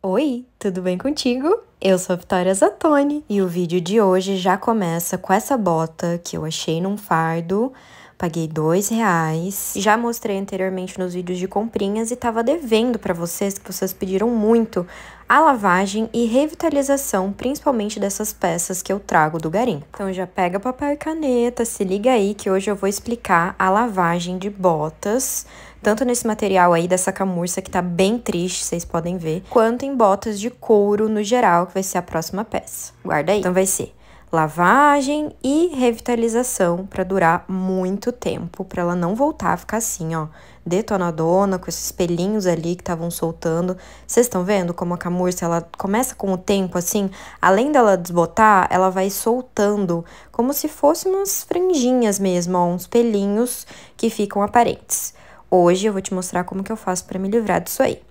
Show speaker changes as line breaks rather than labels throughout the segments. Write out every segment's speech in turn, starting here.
Oi, tudo bem contigo? Eu sou a Vitória Zatoni e o vídeo de hoje já começa com essa bota que eu achei num fardo, paguei dois reais. Já mostrei anteriormente nos vídeos de comprinhas e tava devendo para vocês, que vocês pediram muito a lavagem e revitalização, principalmente dessas peças que eu trago do garimpo. Então já pega papel e caneta, se liga aí que hoje eu vou explicar a lavagem de botas, tanto nesse material aí dessa camurça que tá bem triste, vocês podem ver, quanto em botas de couro no geral, que vai ser a próxima peça. Guarda aí. Então vai ser lavagem e revitalização para durar muito tempo, para ela não voltar a ficar assim, ó, detonadona, com esses pelinhos ali que estavam soltando. Vocês estão vendo como a camurça, ela começa com o tempo, assim, além dela desbotar, ela vai soltando, como se fossem umas franjinhas mesmo, ó, uns pelinhos que ficam aparentes. Hoje eu vou te mostrar como que eu faço para me livrar disso aí.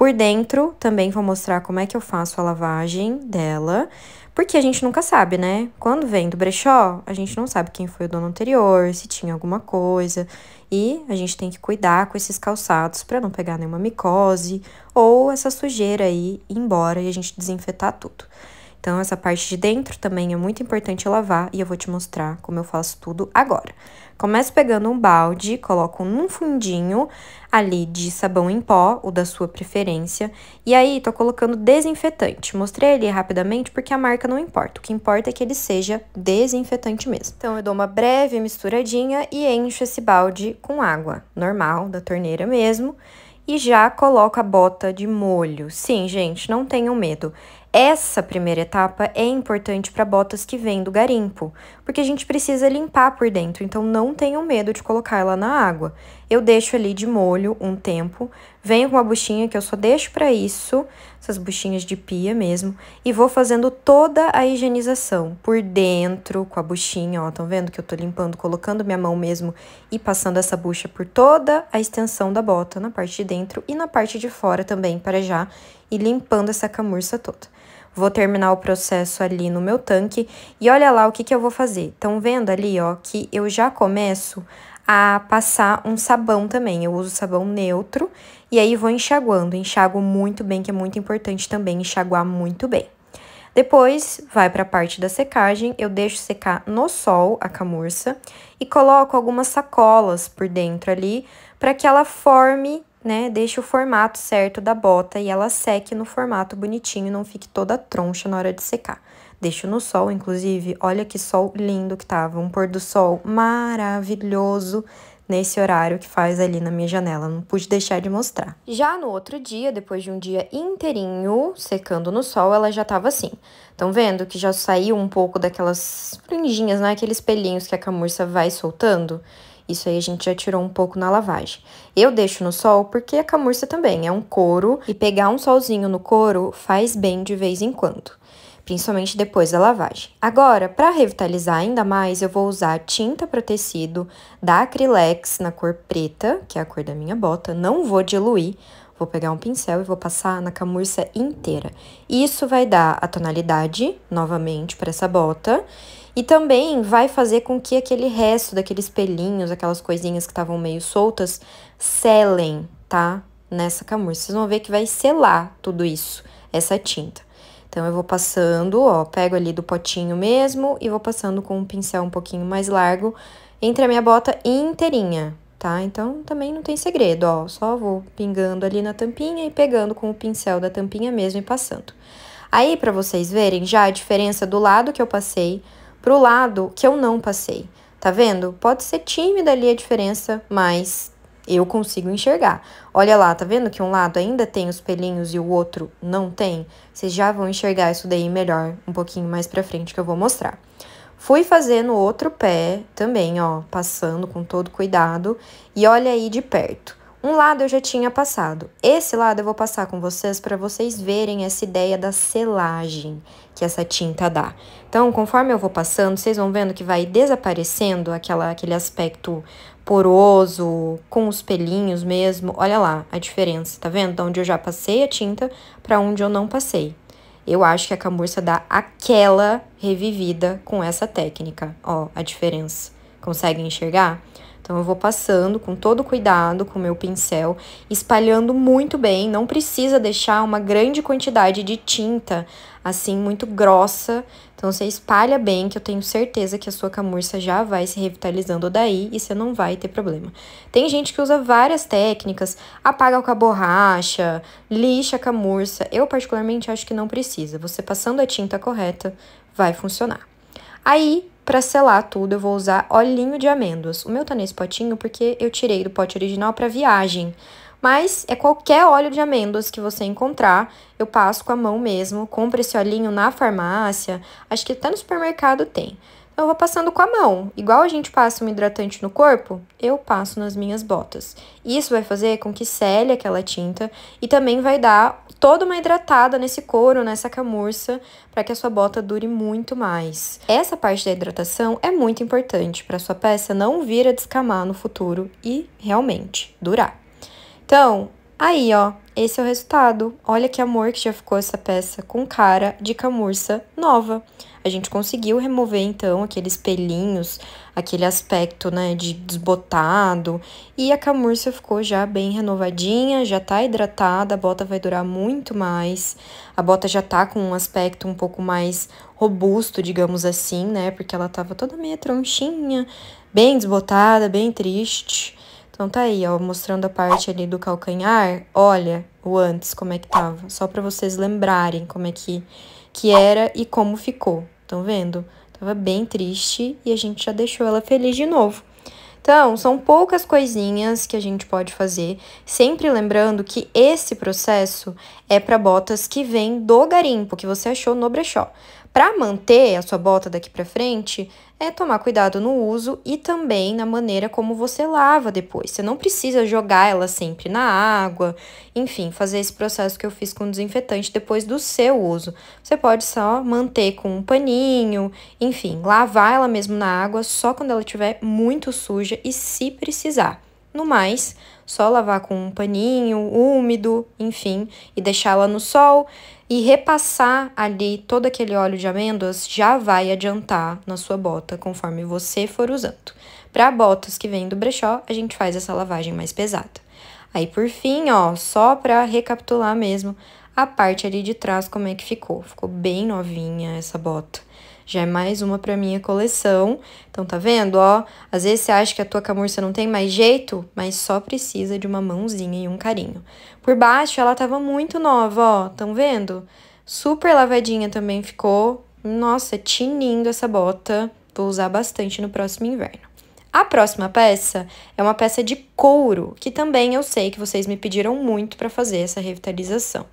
Por dentro, também vou mostrar como é que eu faço a lavagem dela, porque a gente nunca sabe, né? Quando vem do brechó, a gente não sabe quem foi o dono anterior, se tinha alguma coisa, e a gente tem que cuidar com esses calçados para não pegar nenhuma micose ou essa sujeira aí ir embora e a gente desinfetar tudo. Então, essa parte de dentro também é muito importante lavar e eu vou te mostrar como eu faço tudo agora. Começo pegando um balde, coloco num fundinho ali de sabão em pó, o da sua preferência, e aí tô colocando desinfetante. Mostrei ele rapidamente porque a marca não importa, o que importa é que ele seja desinfetante mesmo. Então eu dou uma breve misturadinha e encho esse balde com água, normal, da torneira mesmo, e já coloco a bota de molho. Sim, gente, não tenham medo. Essa primeira etapa é importante para botas que vêm do garimpo, porque a gente precisa limpar por dentro, então não tenham medo de colocar ela na água. Eu deixo ali de molho um tempo, venho com uma buchinha que eu só deixo para isso, essas buchinhas de pia mesmo, e vou fazendo toda a higienização por dentro com a buchinha, ó, estão vendo que eu tô limpando, colocando minha mão mesmo e passando essa bucha por toda a extensão da bota, na parte de dentro e na parte de fora também, para já ir limpando essa camurça toda vou terminar o processo ali no meu tanque e olha lá o que, que eu vou fazer. Estão vendo ali, ó, que eu já começo a passar um sabão também. Eu uso sabão neutro e aí vou enxaguando. Enxago muito bem, que é muito importante também enxaguar muito bem. Depois, vai para a parte da secagem, eu deixo secar no sol a camurça e coloco algumas sacolas por dentro ali para que ela forme né, deixe o formato certo da bota e ela seque no formato bonitinho, não fique toda troncha na hora de secar. Deixo no sol, inclusive, olha que sol lindo que tava, um pôr do sol maravilhoso nesse horário que faz ali na minha janela, não pude deixar de mostrar. Já no outro dia, depois de um dia inteirinho secando no sol, ela já tava assim. Estão vendo que já saiu um pouco daquelas franjinhas, né, aqueles pelinhos que a camurça vai soltando? Isso aí a gente já tirou um pouco na lavagem. Eu deixo no sol porque a camurça também é um couro e pegar um solzinho no couro faz bem de vez em quando, principalmente depois da lavagem. Agora, para revitalizar ainda mais, eu vou usar tinta para tecido da Acrylex na cor preta, que é a cor da minha bota. Não vou diluir, Vou pegar um pincel e vou passar na camurça inteira. Isso vai dar a tonalidade novamente para essa bota e também vai fazer com que aquele resto daqueles pelinhos, aquelas coisinhas que estavam meio soltas, selem, tá? Nessa camurça. Vocês vão ver que vai selar tudo isso, essa tinta. Então, eu vou passando, ó, pego ali do potinho mesmo e vou passando com um pincel um pouquinho mais largo entre a minha bota inteirinha, tá? Então, também não tem segredo, ó, só vou pingando ali na tampinha e pegando com o pincel da tampinha mesmo e passando. Aí, pra vocês verem já a diferença do lado que eu passei para o lado que eu não passei. Tá vendo? Pode ser tímida ali a diferença, mas eu consigo enxergar. Olha lá, tá vendo que um lado ainda tem os pelinhos e o outro não tem? Vocês já vão enxergar isso daí melhor um pouquinho mais pra frente que eu vou mostrar. Fui fazer no outro pé também, ó, passando com todo cuidado. E olha aí de perto. Um lado eu já tinha passado. Esse lado eu vou passar com vocês para vocês verem essa ideia da selagem que essa tinta dá. Então, conforme eu vou passando, vocês vão vendo que vai desaparecendo aquela, aquele aspecto poroso, com os pelinhos mesmo. Olha lá a diferença, tá vendo? De onde eu já passei a tinta para onde eu não passei. Eu acho que a camurça dá aquela revivida com essa técnica. Ó, a diferença. Consegue enxergar? Então eu vou passando com todo cuidado com o meu pincel, espalhando muito bem, não precisa deixar uma grande quantidade de tinta assim muito grossa. Então você espalha bem, que eu tenho certeza que a sua camurça já vai se revitalizando daí e você não vai ter problema. Tem gente que usa várias técnicas, apaga com a borracha, lixa a camurça. Eu particularmente acho que não precisa. Você passando a tinta correta vai funcionar. Aí para selar tudo, eu vou usar olhinho de amêndoas. O meu tá nesse potinho porque eu tirei do pote original para viagem. Mas é qualquer óleo de amêndoas que você encontrar, eu passo com a mão mesmo. Compra esse olhinho na farmácia, acho que até no supermercado tem eu vou passando com a mão. Igual a gente passa um hidratante no corpo, eu passo nas minhas botas. Isso vai fazer com que cele aquela tinta e também vai dar toda uma hidratada nesse couro, nessa camurça, para que a sua bota dure muito mais. Essa parte da hidratação é muito importante para sua peça não vir a descamar no futuro e realmente durar. Então, aí ó, esse é o resultado. Olha que amor que já ficou essa peça, com cara de camurça nova. A gente conseguiu remover, então, aqueles pelinhos, aquele aspecto, né, de desbotado. E a camurça ficou já bem renovadinha, já tá hidratada, a bota vai durar muito mais. A bota já tá com um aspecto um pouco mais robusto, digamos assim, né, porque ela tava toda meio tronchinha, bem desbotada, bem triste. Então tá aí, ó, mostrando a parte ali do calcanhar. Olha, o antes, como é que tava, só para vocês lembrarem como é que, que era e como ficou. Estão vendo? Tava bem triste e a gente já deixou ela feliz de novo. Então, são poucas coisinhas que a gente pode fazer, sempre lembrando que esse processo é para botas que vêm do garimpo que você achou no brechó. Para manter a sua bota daqui para frente, é tomar cuidado no uso e também na maneira como você lava depois. Você não precisa jogar ela sempre na água, enfim, fazer esse processo que eu fiz com desinfetante depois do seu uso. Você pode só manter com um paninho, enfim, lavar ela mesmo na água só quando ela estiver muito suja e se precisar. No mais, só lavar com um paninho úmido, enfim, e deixá-la no sol e repassar ali todo aquele óleo de amêndoas já vai adiantar na sua bota conforme você for usando. Para botas que vêm do brechó, a gente faz essa lavagem mais pesada. Aí por fim, ó, só para recapitular mesmo, a parte ali de trás como é que ficou. Ficou bem novinha essa bota. Já é mais uma para minha coleção. Então, tá vendo, ó? Às vezes você acha que a tua camurça não tem mais jeito, mas só precisa de uma mãozinha e um carinho. Por baixo, ela tava muito nova, ó. Tão vendo? Super lavadinha também ficou. Nossa, tinindo essa bota. Vou usar bastante no próximo inverno. A próxima peça é uma peça de couro, que também eu sei que vocês me pediram muito para fazer essa revitalização.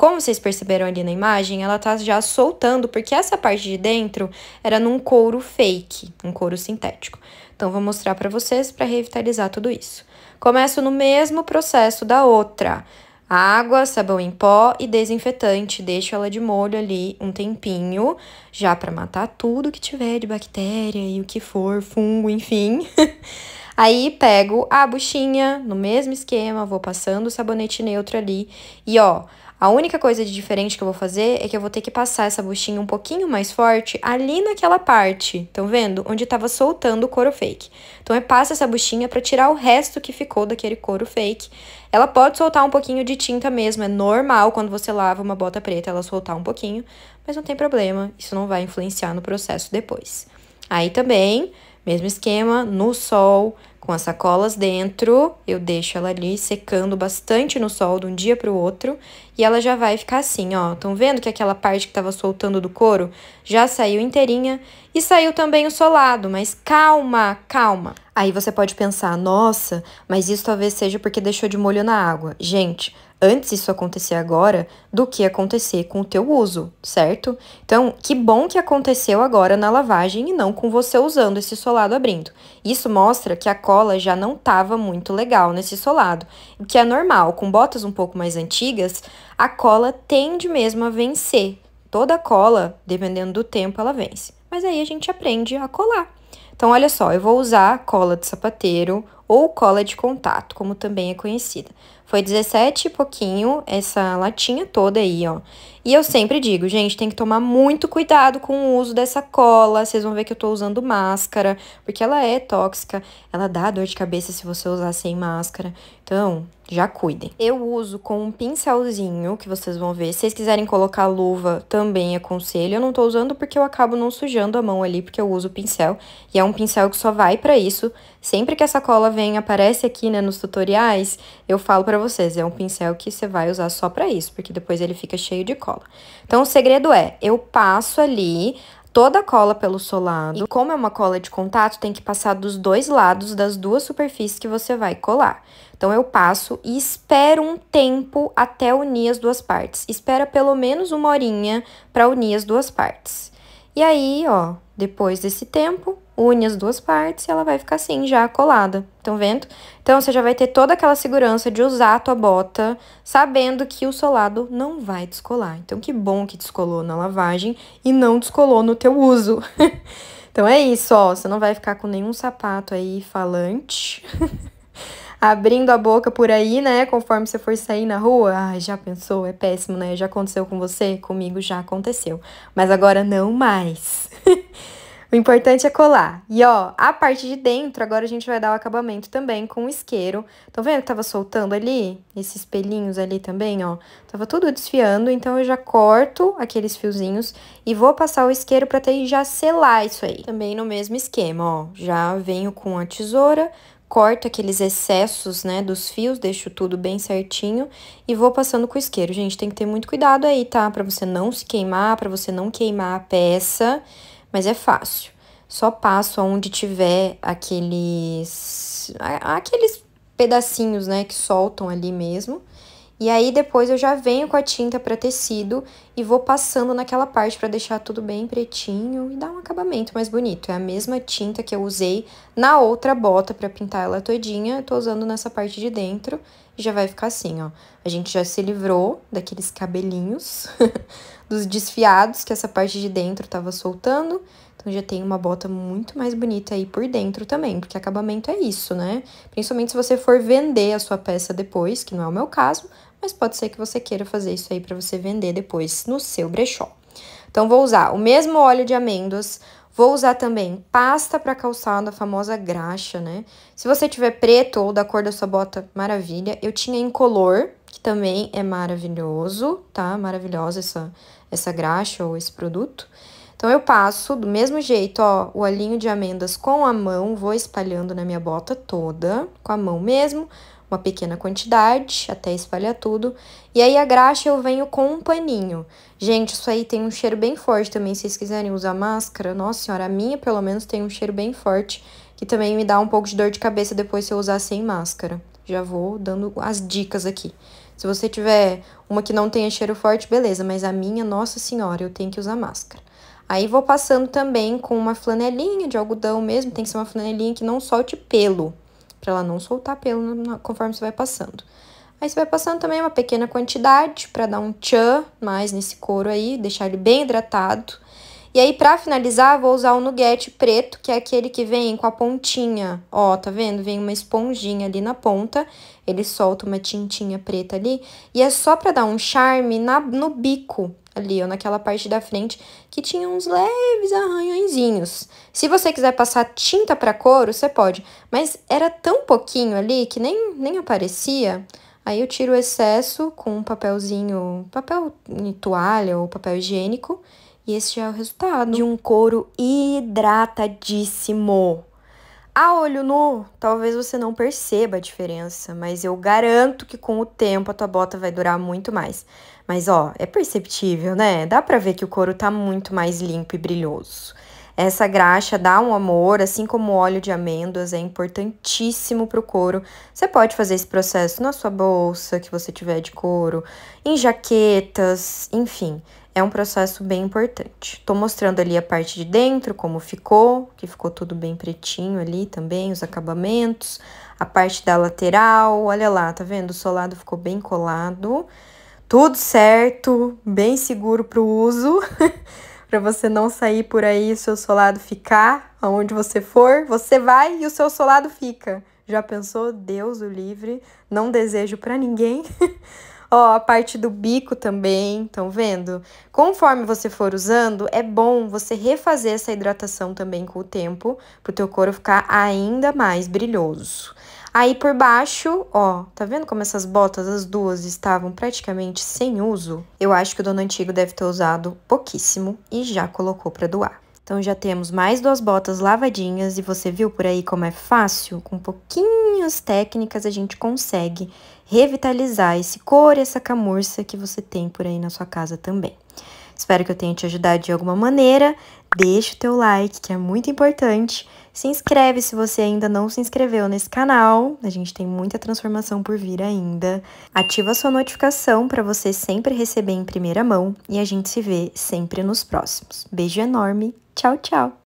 Como vocês perceberam ali na imagem, ela tá já soltando, porque essa parte de dentro era num couro fake, um couro sintético. Então, vou mostrar para vocês para revitalizar tudo isso. Começo no mesmo processo da outra. Água, sabão em pó e desinfetante. Deixo ela de molho ali um tempinho, já para matar tudo que tiver de bactéria e o que for, fungo, enfim. Aí pego a buchinha no mesmo esquema, vou passando o sabonete neutro ali e ó, a única coisa de diferente que eu vou fazer é que eu vou ter que passar essa buchinha um pouquinho mais forte ali naquela parte, estão vendo? Onde estava soltando o couro fake. Então, eu passo essa buchinha para tirar o resto que ficou daquele couro fake. Ela pode soltar um pouquinho de tinta mesmo, é normal quando você lava uma bota preta ela soltar um pouquinho, mas não tem problema, isso não vai influenciar no processo depois. Aí também, mesmo esquema, no sol, com as sacolas dentro, eu deixo ela ali secando bastante no sol de um dia para o outro, e ela já vai ficar assim, ó. Estão vendo que aquela parte que estava soltando do couro já saiu inteirinha e saiu também o solado, mas calma, calma. Aí você pode pensar, nossa, mas isso talvez seja porque deixou de molho na água. Gente, antes isso acontecer agora do que acontecer com o teu uso, certo? Então, que bom que aconteceu agora na lavagem e não com você usando esse solado abrindo. Isso mostra que a cola já não estava muito legal nesse solado, que é normal, com botas um pouco mais antigas, a cola tende mesmo a vencer. Toda cola, dependendo do tempo, ela vence. Mas aí a gente aprende a colar. Então, olha só, eu vou usar cola de sapateiro ou cola de contato, como também é conhecida. Foi 17 e pouquinho essa latinha toda aí, ó. E eu sempre digo, gente, tem que tomar muito cuidado com o uso dessa cola. Vocês vão ver que eu tô usando máscara, porque ela é tóxica. Ela dá dor de cabeça se você usar sem máscara. Então, já cuidem. Eu uso com um pincelzinho, que vocês vão ver. Se vocês quiserem colocar luva, também aconselho. Eu não tô usando porque eu acabo não sujando a mão ali, porque eu uso o pincel. E é um pincel que só vai pra isso. Sempre que essa cola vem, aparece aqui, né, nos tutoriais, eu falo pra vocês. É um pincel que você vai usar só pra isso, porque depois ele fica cheio de cola. Então, o segredo é, eu passo ali, toda a cola pelo solado. E como é uma cola de contato, tem que passar dos dois lados das duas superfícies que você vai colar. Então, eu passo e espero um tempo até unir as duas partes. Espera pelo menos uma horinha para unir as duas partes. E aí, ó, depois desse tempo, une as duas partes e ela vai ficar assim, já colada. Estão vendo? Então, você já vai ter toda aquela segurança de usar a tua bota, sabendo que o solado não vai descolar. Então, que bom que descolou na lavagem e não descolou no teu uso. então, é isso, ó. Você não vai ficar com nenhum sapato aí falante. abrindo a boca por aí, né? Conforme você for sair na rua. Ai, já pensou? É péssimo, né? Já aconteceu com você? Comigo já aconteceu. Mas agora não mais. O importante é colar. E ó, a parte de dentro, agora a gente vai dar o acabamento também com o isqueiro. Estão tá vendo que tava soltando ali? Esses pelinhos ali também, ó. Tava tudo desfiando, então eu já corto aqueles fiozinhos e vou passar o isqueiro pra até já selar isso aí. Também no mesmo esquema, ó. Já venho com a tesoura, corto aqueles excessos, né, dos fios, deixo tudo bem certinho e vou passando com o isqueiro. Gente, tem que ter muito cuidado aí, tá? Pra você não se queimar, pra você não queimar a peça mas é fácil. Só passo onde tiver aqueles aqueles pedacinhos, né, que soltam ali mesmo. E aí depois eu já venho com a tinta para tecido e vou passando naquela parte para deixar tudo bem pretinho e dar um acabamento mais bonito. É a mesma tinta que eu usei na outra bota para pintar ela todinha, eu tô usando nessa parte de dentro e já vai ficar assim, ó. A gente já se livrou daqueles cabelinhos dos desfiados que essa parte de dentro estava soltando. Então já tem uma bota muito mais bonita aí por dentro também, porque acabamento é isso, né? Principalmente se você for vender a sua peça depois, que não é o meu caso, mas pode ser que você queira fazer isso aí para você vender depois no seu brechó. Então vou usar o mesmo óleo de amêndoas, Vou usar também pasta para calçado, a famosa graxa, né? Se você tiver preto ou da cor da sua bota, maravilha. Eu tinha incolor, que também é maravilhoso, tá? Maravilhosa essa, essa graxa ou esse produto. Então, eu passo do mesmo jeito, ó, o alinho de amêndoas com a mão, vou espalhando na minha bota toda, com a mão mesmo, uma pequena quantidade, até espalhar tudo. E aí a graxa eu venho com um paninho. Gente, isso aí tem um cheiro bem forte também, se vocês quiserem usar máscara. Nossa senhora, a minha pelo menos tem um cheiro bem forte, que também me dá um pouco de dor de cabeça depois se eu usar sem máscara. Já vou dando as dicas aqui. Se você tiver uma que não tenha cheiro forte, beleza, mas a minha, nossa senhora, eu tenho que usar máscara. Aí vou passando também com uma flanelinha de algodão mesmo, tem que ser uma flanelinha que não solte pelo, para ela não soltar pelo conforme você vai passando. Aí você vai passando também uma pequena quantidade para dar um tchan mais nesse couro aí, deixar ele bem hidratado. E aí, para finalizar, vou usar o um nuguete preto, que é aquele que vem com a pontinha, ó, tá vendo? Vem uma esponjinha ali na ponta, ele solta uma tintinha preta ali, e é só pra dar um charme na, no bico ali, ó, naquela parte da frente, que tinha uns leves arranhõezinhos. Se você quiser passar tinta pra couro, você pode, mas era tão pouquinho ali que nem, nem aparecia... Aí eu tiro o excesso com um papelzinho, papel toalha ou papel higiênico, e este é o resultado de um couro hidratadíssimo. A olho nu, talvez você não perceba a diferença, mas eu garanto que com o tempo a tua bota vai durar muito mais. Mas ó, é perceptível, né? Dá pra ver que o couro tá muito mais limpo e brilhoso. Essa graxa dá um amor, assim como o óleo de amêndoas é importantíssimo para o couro. Você pode fazer esse processo na sua bolsa que você tiver de couro, em jaquetas, enfim é um processo bem importante. Tô mostrando ali a parte de dentro, como ficou, que ficou tudo bem pretinho ali também, os acabamentos, a parte da lateral, olha lá, tá vendo? O solado ficou bem colado, tudo certo, bem seguro pro uso, para você não sair por aí e seu solado ficar, aonde você for, você vai e o seu solado fica. Já pensou? Deus o livre, não desejo para ninguém. Ó, a parte do bico também, estão vendo? Conforme você for usando, é bom você refazer essa hidratação também com o tempo, pro teu couro ficar ainda mais brilhoso. Aí por baixo, ó, tá vendo como essas botas, as duas, estavam praticamente sem uso? Eu acho que o dono antigo deve ter usado pouquíssimo e já colocou pra doar. Então já temos mais duas botas lavadinhas e você viu por aí como é fácil? Com pouquinhas técnicas a gente consegue revitalizar esse couro e essa camurça que você tem por aí na sua casa também. Espero que eu tenha te ajudado de alguma maneira deixa o teu like, que é muito importante. Se inscreve se você ainda não se inscreveu nesse canal. A gente tem muita transformação por vir ainda. Ativa a sua notificação para você sempre receber em primeira mão e a gente se vê sempre nos próximos. Beijo enorme. Tchau, tchau.